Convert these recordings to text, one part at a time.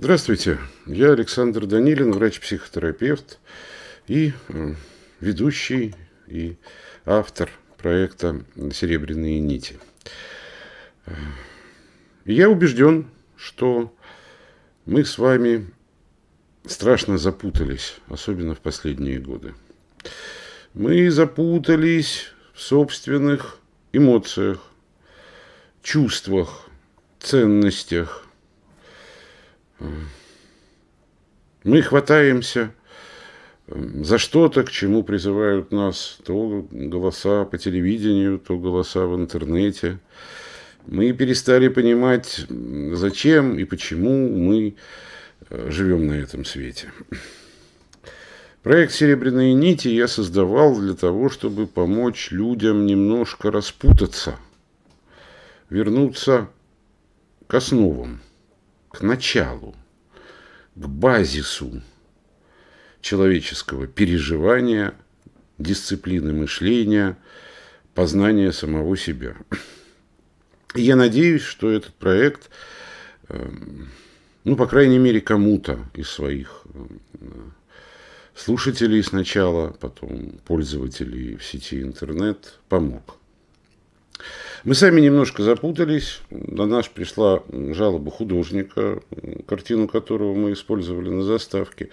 Здравствуйте, я Александр Данилин, врач-психотерапевт и э, ведущий и автор проекта «Серебряные нити». Э, я убежден, что мы с вами страшно запутались, особенно в последние годы. Мы запутались в собственных эмоциях, чувствах, ценностях – мы хватаемся эм, за что-то, к чему призывают нас то голоса по телевидению, то голоса в интернете. Мы перестали понимать, зачем и почему мы э, живем на этом свете. Проект «Серебряные нити» я создавал для того, чтобы помочь людям немножко распутаться, вернуться к основам – к началу, к базису человеческого переживания, дисциплины мышления, познания самого себя. я надеюсь, что этот проект, эм, ну, по крайней мере, кому-то из своих эм, слушателей сначала, потом пользователей в сети интернет помог. Мы сами немножко запутались. До нас пришла жалоба художника, картину которого мы использовали на заставке.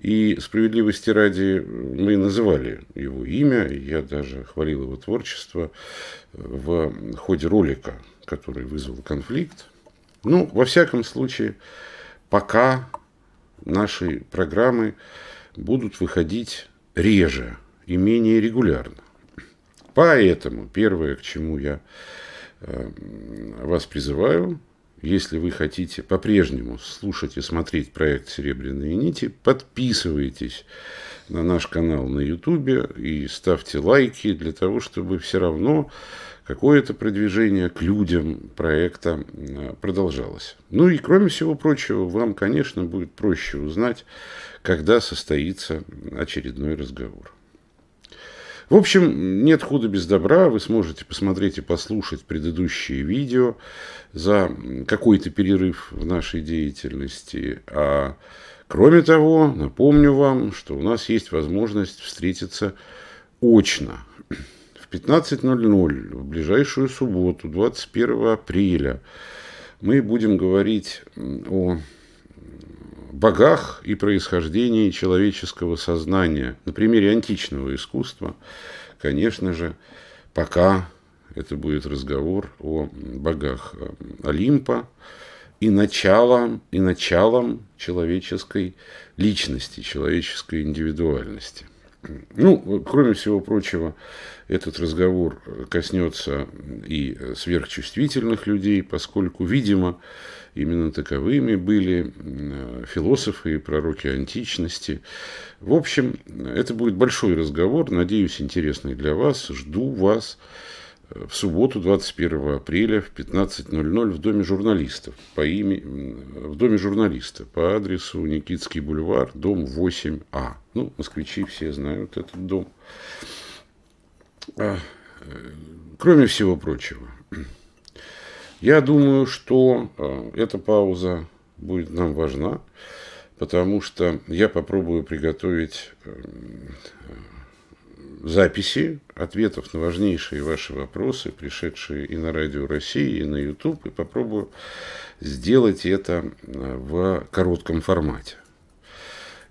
И справедливости ради мы называли его имя, я даже хвалил его творчество в ходе ролика, который вызвал конфликт. Ну, во всяком случае, пока наши программы будут выходить реже и менее регулярно. Поэтому первое, к чему я эм, вас призываю, если вы хотите по-прежнему слушать и смотреть проект «Серебряные нити», подписывайтесь на наш канал на YouTube и ставьте лайки для того, чтобы все равно какое-то продвижение к людям проекта продолжалось. Ну и кроме всего прочего, вам, конечно, будет проще узнать, когда состоится очередной разговор. В общем, нет худа без добра. Вы сможете посмотреть и послушать предыдущие видео за какой-то перерыв в нашей деятельности. А кроме того, напомню вам, что у нас есть возможность встретиться очно. В 15.00 в ближайшую субботу, 21 апреля, мы будем говорить о богах и происхождении человеческого сознания. На примере античного искусства, конечно же, пока это будет разговор о богах э, Олимпа и началом, и началом человеческой личности, человеческой индивидуальности. Ну, кроме всего прочего, этот разговор коснется и сверхчувствительных людей, поскольку, видимо, именно таковыми были э, философы и пророки античности. В общем, это будет большой разговор, надеюсь, интересный для вас. Жду вас в субботу 21 апреля в 15.00 в Доме журналистов по имени, в Доме журналиста по адресу Никитский бульвар, дом 8А. Ну, москвичи все знают этот дом. А, э, кроме всего прочего, я думаю, что э, эта пауза будет нам важна, потому что я попробую приготовить эм, э, записи ответов на важнейшие ваши вопросы, пришедшие и на Радио России, и на YouTube, и попробую сделать это э, в коротком формате.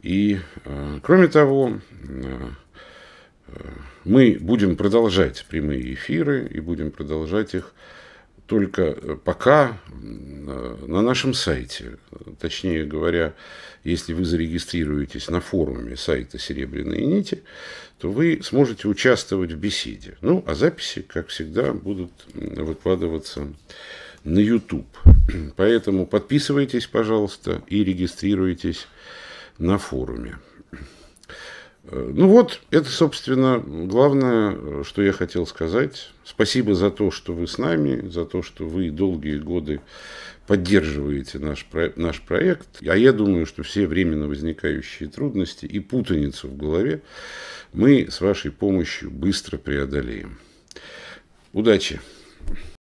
И, э, кроме того, э, мы будем продолжать прямые эфиры и будем продолжать их только э, пока э, на нашем сайте, точнее говоря, если вы зарегистрируетесь на форуме сайта «Серебряные нити», то вы сможете участвовать в беседе. Ну, а записи, как всегда, будут выкладываться на YouTube. Поэтому подписывайтесь, пожалуйста, и регистрируйтесь на форуме. Э, ну вот, это, собственно, главное, э, что я хотел сказать. Спасибо за то, что вы с нами, за то, что вы долгие годы поддерживаете наш, наш проект. А я думаю, что все временно возникающие трудности и путаницу в голове мы с вашей помощью быстро преодолеем. Удачи!